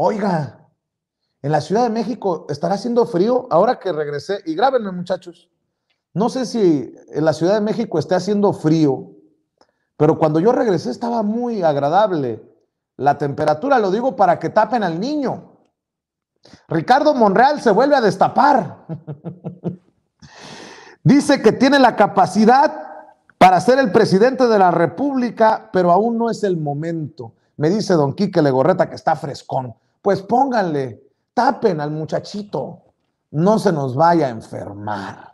Oiga, en la Ciudad de México estará haciendo frío ahora que regresé. Y grábenme, muchachos. No sé si en la Ciudad de México esté haciendo frío, pero cuando yo regresé estaba muy agradable la temperatura. Lo digo para que tapen al niño. Ricardo Monreal se vuelve a destapar. Dice que tiene la capacidad para ser el presidente de la República, pero aún no es el momento. Me dice don Quique Legorreta que está frescón. Pues pónganle, tapen al muchachito, no se nos vaya a enfermar.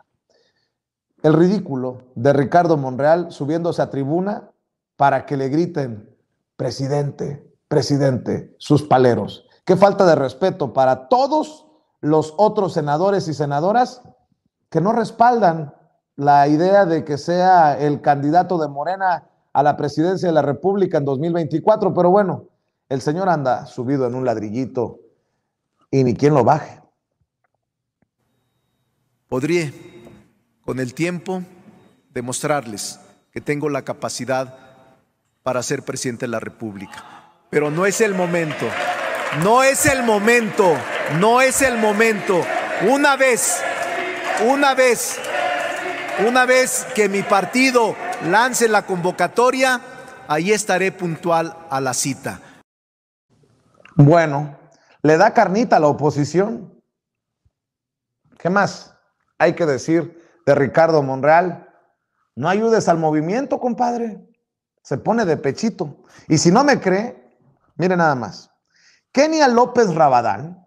El ridículo de Ricardo Monreal subiéndose a tribuna para que le griten, presidente, presidente, sus paleros. Qué falta de respeto para todos los otros senadores y senadoras que no respaldan la idea de que sea el candidato de Morena a la presidencia de la República en 2024, pero bueno, el Señor anda subido en un ladrillito y ni quien lo baje. Podría, con el tiempo, demostrarles que tengo la capacidad para ser presidente de la República. Pero no es el momento, no es el momento, no es el momento. Una vez, una vez, una vez que mi partido lance la convocatoria, ahí estaré puntual a la cita. Bueno, le da carnita a la oposición. ¿Qué más hay que decir de Ricardo Monreal? No ayudes al movimiento, compadre. Se pone de pechito. Y si no me cree, mire nada más. Kenia López Rabadán,